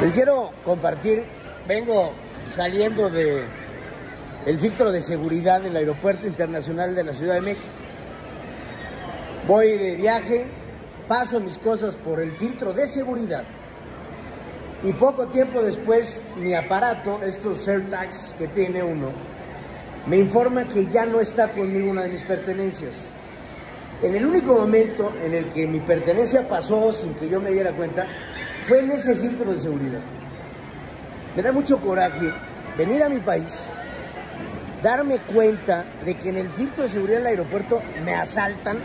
Les quiero compartir, vengo saliendo de el filtro de seguridad del Aeropuerto Internacional de la Ciudad de México. Voy de viaje, paso mis cosas por el filtro de seguridad y poco tiempo después mi aparato, estos AirTags que tiene uno, me informa que ya no está conmigo una de mis pertenencias. En el único momento en el que mi pertenencia pasó sin que yo me diera cuenta, fue en ese filtro de seguridad. Me da mucho coraje venir a mi país, darme cuenta de que en el filtro de seguridad del aeropuerto me asaltan.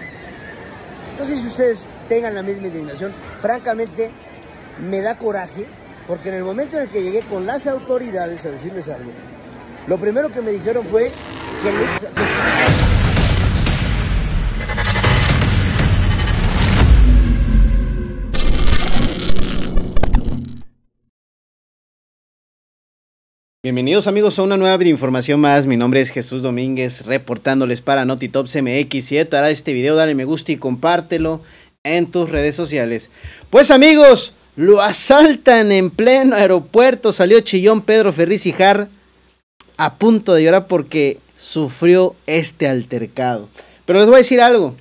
No sé si ustedes tengan la misma indignación. Francamente, me da coraje porque en el momento en el que llegué con las autoridades a decirles algo, lo primero que me dijeron fue que... Bienvenidos amigos a una nueva información más, mi nombre es Jesús Domínguez reportándoles para Notitop MX si te hará este video dale me gusta y compártelo en tus redes sociales. Pues amigos, lo asaltan en pleno aeropuerto, salió chillón Pedro Ferriz JAR a punto de llorar porque sufrió este altercado. Pero les voy a decir algo,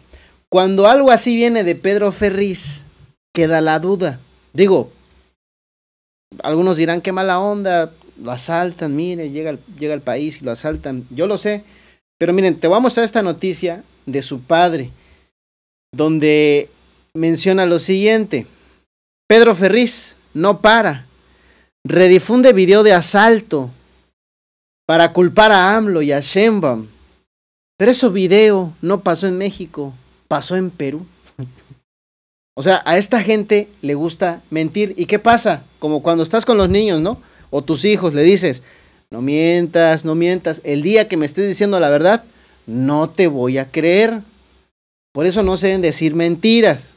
cuando algo así viene de Pedro Ferriz queda la duda. Digo, algunos dirán que mala onda, lo asaltan, mire, llega al, llega al país y lo asaltan. Yo lo sé, pero miren, te voy a mostrar esta noticia de su padre, donde menciona lo siguiente. Pedro Ferriz no para. Redifunde video de asalto para culpar a AMLO y a Sheinbaum. Pero ese video no pasó en México, pasó en Perú. o sea, a esta gente le gusta mentir. ¿Y qué pasa? Como cuando estás con los niños, ¿no? o tus hijos le dices, no mientas, no mientas, el día que me estés diciendo la verdad, no te voy a creer. Por eso no se deben decir mentiras.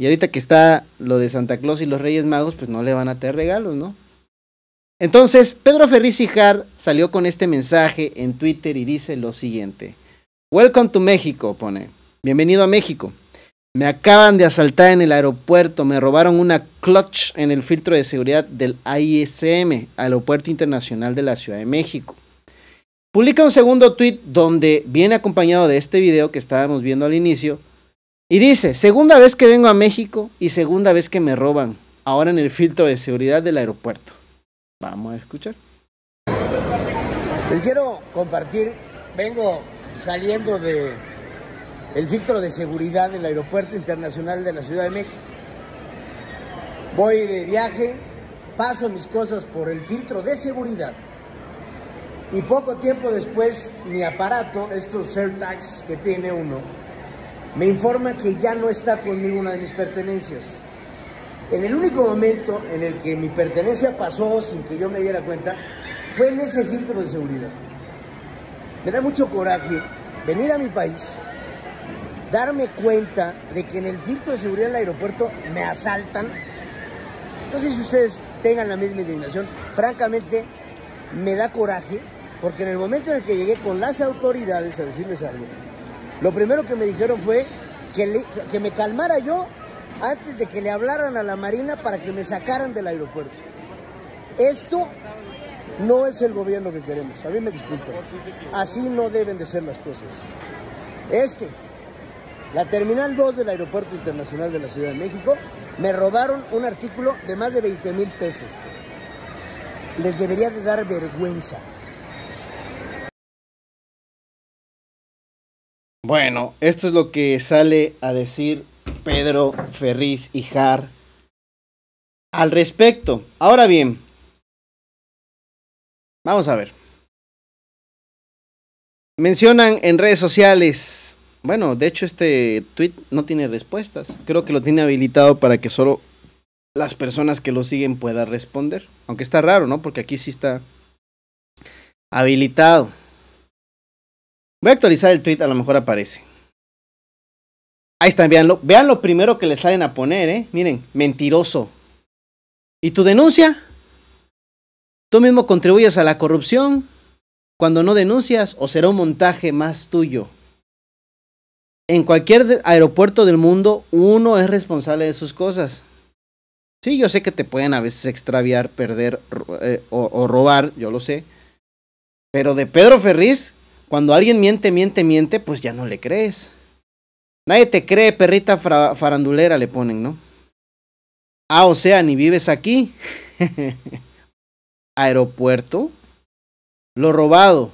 Y ahorita que está lo de Santa Claus y los Reyes Magos, pues no le van a tener regalos, ¿no? Entonces, Pedro Ferriz Hijar salió con este mensaje en Twitter y dice lo siguiente. Welcome to México, pone. Bienvenido a México. Me acaban de asaltar en el aeropuerto, me robaron una clutch en el filtro de seguridad del AISM, Aeropuerto Internacional de la Ciudad de México. Publica un segundo tweet donde viene acompañado de este video que estábamos viendo al inicio y dice, segunda vez que vengo a México y segunda vez que me roban, ahora en el filtro de seguridad del aeropuerto. Vamos a escuchar. Les quiero compartir, vengo saliendo de el filtro de seguridad del Aeropuerto Internacional de la Ciudad de México. Voy de viaje, paso mis cosas por el filtro de seguridad y poco tiempo después mi aparato, estos AirTags que tiene uno, me informa que ya no está conmigo una de mis pertenencias. En el único momento en el que mi pertenencia pasó sin que yo me diera cuenta, fue en ese filtro de seguridad. Me da mucho coraje venir a mi país darme cuenta de que en el filtro de seguridad del aeropuerto me asaltan. No sé si ustedes tengan la misma indignación. Francamente, me da coraje porque en el momento en el que llegué con las autoridades a decirles algo, lo primero que me dijeron fue que, que me calmara yo antes de que le hablaran a la Marina para que me sacaran del aeropuerto. Esto no es el gobierno que queremos. A mí me disculpo Así no deben de ser las cosas. Este la Terminal 2 del Aeropuerto Internacional de la Ciudad de México, me robaron un artículo de más de 20 mil pesos. Les debería de dar vergüenza. Bueno, esto es lo que sale a decir Pedro Ferriz y Jar al respecto. Ahora bien, vamos a ver. Mencionan en redes sociales bueno, de hecho este tweet no tiene respuestas. Creo que lo tiene habilitado para que solo las personas que lo siguen puedan responder. Aunque está raro, ¿no? Porque aquí sí está habilitado. Voy a actualizar el tweet, a lo mejor aparece. Ahí están, véanlo. Vean lo primero que le salen a poner, ¿eh? Miren, mentiroso. ¿Y tu denuncia? Tú mismo contribuyes a la corrupción cuando no denuncias o será un montaje más tuyo en cualquier aeropuerto del mundo uno es responsable de sus cosas. Sí, yo sé que te pueden a veces extraviar, perder eh, o, robar, yo lo sé. Pero de Pedro Ferriz, cuando alguien miente, miente, miente, pues ya no le crees. Nadie te cree, perrita farandulera le ponen, ¿no? Ah, o sea, ni vives aquí. Aeropuerto. Lo robado.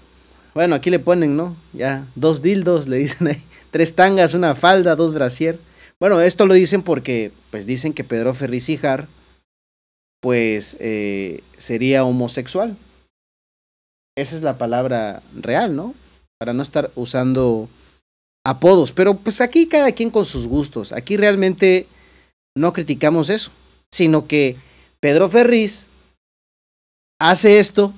Bueno, aquí le ponen, ¿no? Ya, dos dildos le dicen ahí tres tangas, una falda, dos brasier. Bueno, esto lo dicen porque, pues dicen que Pedro Ferriz Ferricijar, pues eh, sería homosexual. Esa es la palabra real, ¿no? Para no estar usando apodos. Pero pues aquí cada quien con sus gustos. Aquí realmente no criticamos eso, sino que Pedro Ferriz hace esto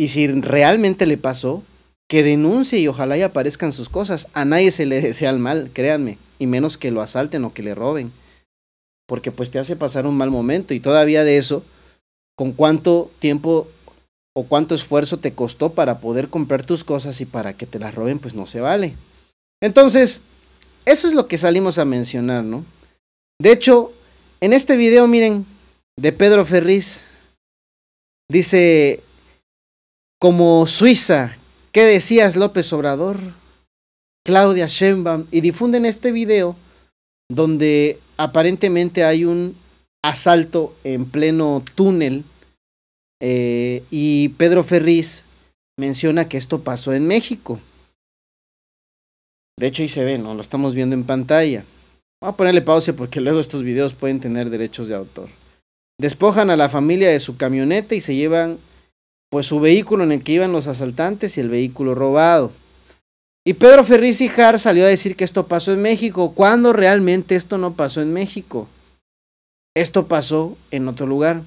y si realmente le pasó, que denuncie y ojalá y aparezcan sus cosas. A nadie se le desea el mal, créanme, y menos que lo asalten o que le roben. Porque pues te hace pasar un mal momento y todavía de eso, con cuánto tiempo o cuánto esfuerzo te costó para poder comprar tus cosas y para que te las roben, pues no se vale. Entonces, eso es lo que salimos a mencionar, ¿no? De hecho, en este video, miren, de Pedro Ferriz, dice, como Suiza ¿Qué decías López Obrador? Claudia Sheinbaum y difunden este video donde aparentemente hay un asalto en pleno túnel eh, y Pedro Ferriz menciona que esto pasó en México. De hecho, ahí se ve, ¿no? Lo estamos viendo en pantalla. Voy a ponerle pausa porque luego estos videos pueden tener derechos de autor. Despojan a la familia de su camioneta y se llevan pues su vehículo en el que iban los asaltantes y el vehículo robado. Y Pedro Ferriz jar salió a decir que esto pasó en México, cuando realmente esto no pasó en México. Esto pasó en otro lugar.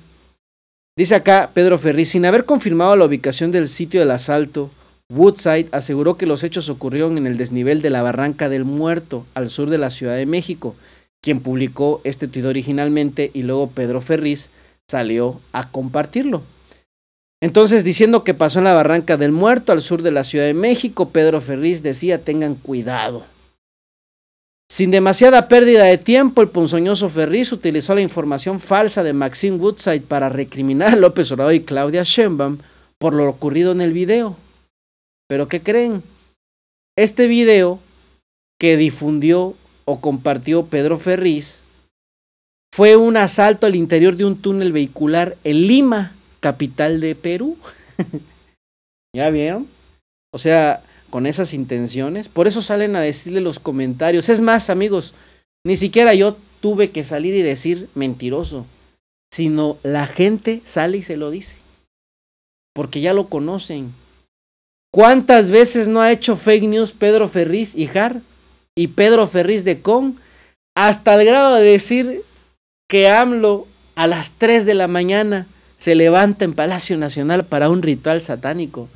Dice acá Pedro Ferriz, sin haber confirmado la ubicación del sitio del asalto, Woodside aseguró que los hechos ocurrieron en el desnivel de la Barranca del Muerto, al sur de la Ciudad de México, quien publicó este tuit originalmente y luego Pedro Ferriz salió a compartirlo. Entonces, diciendo que pasó en la Barranca del Muerto, al sur de la Ciudad de México, Pedro Ferriz decía, tengan cuidado. Sin demasiada pérdida de tiempo, el ponzoñoso Ferriz utilizó la información falsa de Maxine Woodside para recriminar a López Obrador y Claudia Sheinbaum por lo ocurrido en el video. ¿Pero qué creen? Este video que difundió o compartió Pedro Ferriz fue un asalto al interior de un túnel vehicular en Lima capital de Perú. ¿Ya vieron? O sea, con esas intenciones. Por eso salen a decirle los comentarios. Es más, amigos, ni siquiera yo tuve que salir y decir mentiroso, sino la gente sale y se lo dice. Porque ya lo conocen. ¿Cuántas veces no ha hecho fake news Pedro Ferriz y Jar? Y Pedro Ferriz de Con, hasta el grado de decir que AMLO a las 3 de la mañana se levanta en Palacio Nacional para un ritual satánico.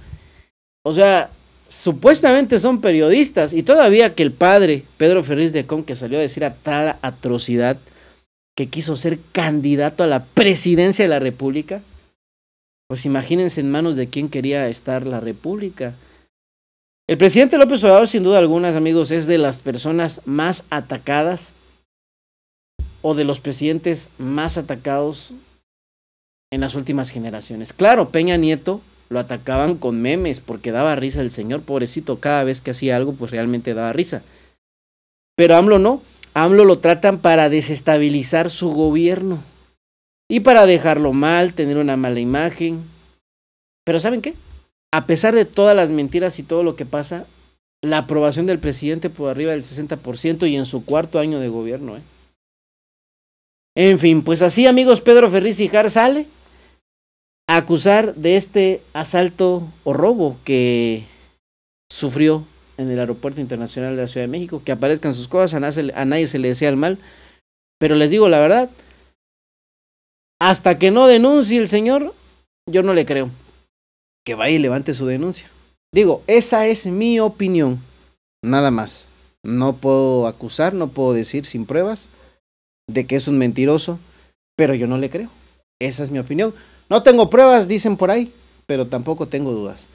O sea, supuestamente son periodistas y todavía que el padre Pedro Ferriz de Con que salió a decir a tal atrocidad que quiso ser candidato a la presidencia de la República, pues imagínense en manos de quién quería estar la República. El presidente López Obrador, sin duda alguna, amigos, es de las personas más atacadas o de los presidentes más atacados en las últimas generaciones. Claro, Peña Nieto lo atacaban con memes porque daba risa el señor, pobrecito, cada vez que hacía algo pues realmente daba risa. Pero AMLO no, AMLO lo tratan para desestabilizar su gobierno y para dejarlo mal, tener una mala imagen. Pero ¿saben qué? A pesar de todas las mentiras y todo lo que pasa, la aprobación del presidente por arriba del 60% y en su cuarto año de gobierno. ¿eh? En fin, pues así amigos, Pedro Ferriz y Jar sale acusar de este asalto o robo que sufrió en el Aeropuerto Internacional de la Ciudad de México, que aparezcan sus cosas, a nadie se le desea el mal, pero les digo la verdad, hasta que no denuncie el señor, yo no le creo que vaya y levante su denuncia. Digo, esa es mi opinión, nada más. No puedo acusar, no puedo decir sin pruebas de que es un mentiroso, pero yo no le creo. Esa es mi opinión. No tengo pruebas, dicen por ahí, pero tampoco tengo dudas.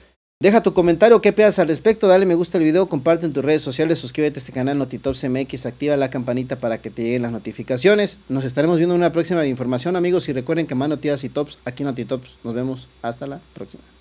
Deja tu comentario, qué piensas al respecto, dale me gusta al video, comparte en tus redes sociales, suscríbete a este canal Notitops MX, activa la campanita para que te lleguen las notificaciones. Nos estaremos viendo en una próxima de información, amigos, y recuerden que más noticias y tops aquí en Notitops. Nos vemos hasta la próxima.